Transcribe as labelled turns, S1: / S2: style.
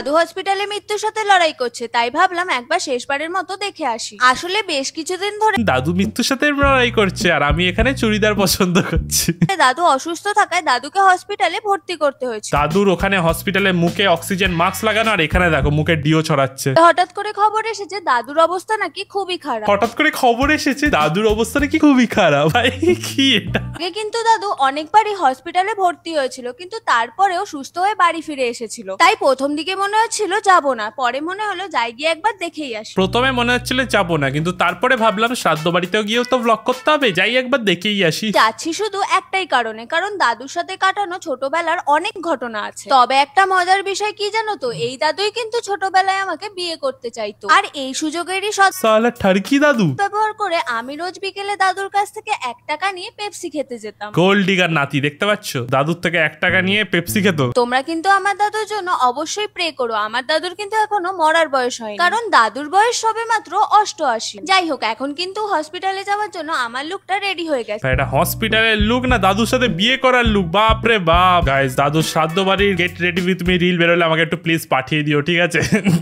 S1: দাদু হসপিটালে মৃত্যুর সাথে লড়াই করছে তাই ভাবলাম একবার শেষবারের মতো দেখে আসি আসলে বেশ কিছুদিন ধরে
S2: দাদু মৃত্যুর সাথে লড়াই করছে আর আমি এখানে চুড়িদার পছন্দ করছি
S1: দাদু অসুস্থ থাকায় দাদুকে হসপিটালে ভর্তি করতে হয়েছে
S2: দাদুর ওখানে হসপিটালে মুখে অক্সিজেন মাস্ক লাগানো আর এখানে দেখো মুখে ডিও ছড়াচ্ছে
S1: হঠাৎ করে খবর এসেছে দাদুর অবস্থা নাকি খুবই খারাপ হঠাৎ
S2: করে খবর এসেছে দাদুর অবস্থা নাকি খুবই খারাপ ভাই কি এটা
S1: আগে কিন্তু দাদু অনেকবারই হসপিটালে ভর্তি হয়েছিল কিন্তু তারপরেও সুস্থ হয়ে বাড়ি ফিরে এসেছিল তাই প্রথম দিকে মনে মনে হচ্ছিল যাব না পরে মনে হলো যাই গিয়ে একবার দেখেই আসি
S2: প্রথমে মনে হচ্ছিল যাব না কিন্তু তারপরে ভাবলাম শ্রাদ্ধ বাড়িতেও গিয়েও তো ব্লগ করতে হবে যাই একবার দেখেই আসি
S1: যাচ্ছি শুধু একটাই কারণে কারণ দাদুর সাথে কাটানো ছোটবেলার অনেক ঘটনা আছে তবে একটা মজার বিষয় কি জানো তো এই দাদুই কিন্তু ছোটবেলায় আমাকে বিয়ে করতে চাইতো আর এই সুযোগেরই
S2: সালা ঠারকি দাদু
S1: ব্যবহার করে আমি রোজ বিকেলে দাদুর কাছ থেকে এক টাকা নিয়ে পেপসি খেতে যেতাম গোল্ডিগার
S2: ডিগার নাতি দেখতে পাচ্ছ দাদুর থেকে এক টাকা নিয়ে পেপসি খেত
S1: তোমরা কিন্তু আমার দাদুর জন্য অবশ্যই প্রে করো আমার দাদুর কিন্তু এখনো মরার বয়স হয় কারণ দাদুর বয়স সবে মাত্র অষ্টআশি যাই হোক এখন কিন্তু হসপিটালে যাওয়ার জন্য আমার লুকটা রেডি হয়ে গেছে
S2: এটা হসপিটালের লুক না দাদুর সাথে বিয়ে করার লুক বাপ রে বাপ গাইস দাদুর শ্রাদ্ধ বাড়ির gate ready with me reel বেরোলে আমাকে একটু প্লিজ পাঠিয়ে দিও ঠিক আছে